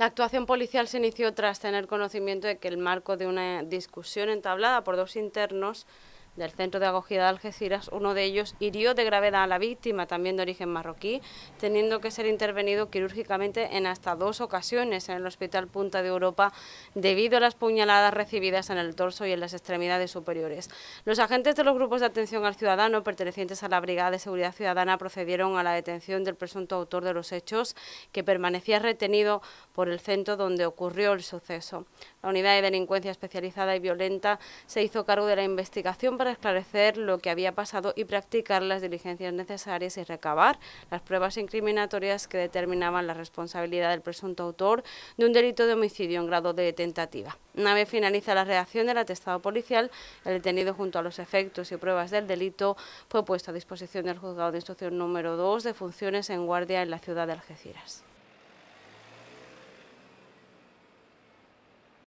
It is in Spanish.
La actuación policial se inició tras tener conocimiento de que el marco de una discusión entablada por dos internos del centro de acogida de Algeciras, uno de ellos hirió de gravedad a la víctima, también de origen marroquí, teniendo que ser intervenido quirúrgicamente en hasta dos ocasiones en el Hospital Punta de Europa debido a las puñaladas recibidas en el torso y en las extremidades superiores. Los agentes de los grupos de atención al ciudadano pertenecientes a la Brigada de Seguridad Ciudadana procedieron a la detención del presunto autor de los hechos que permanecía retenido por el centro donde ocurrió el suceso. La Unidad de Delincuencia Especializada y Violenta se hizo cargo de la investigación para esclarecer lo que había pasado y practicar las diligencias necesarias y recabar las pruebas incriminatorias que determinaban la responsabilidad del presunto autor de un delito de homicidio en grado de tentativa. Una vez finaliza la reacción del atestado policial, el detenido junto a los efectos y pruebas del delito fue puesto a disposición del juzgado de instrucción número 2 de funciones en guardia en la ciudad de Algeciras.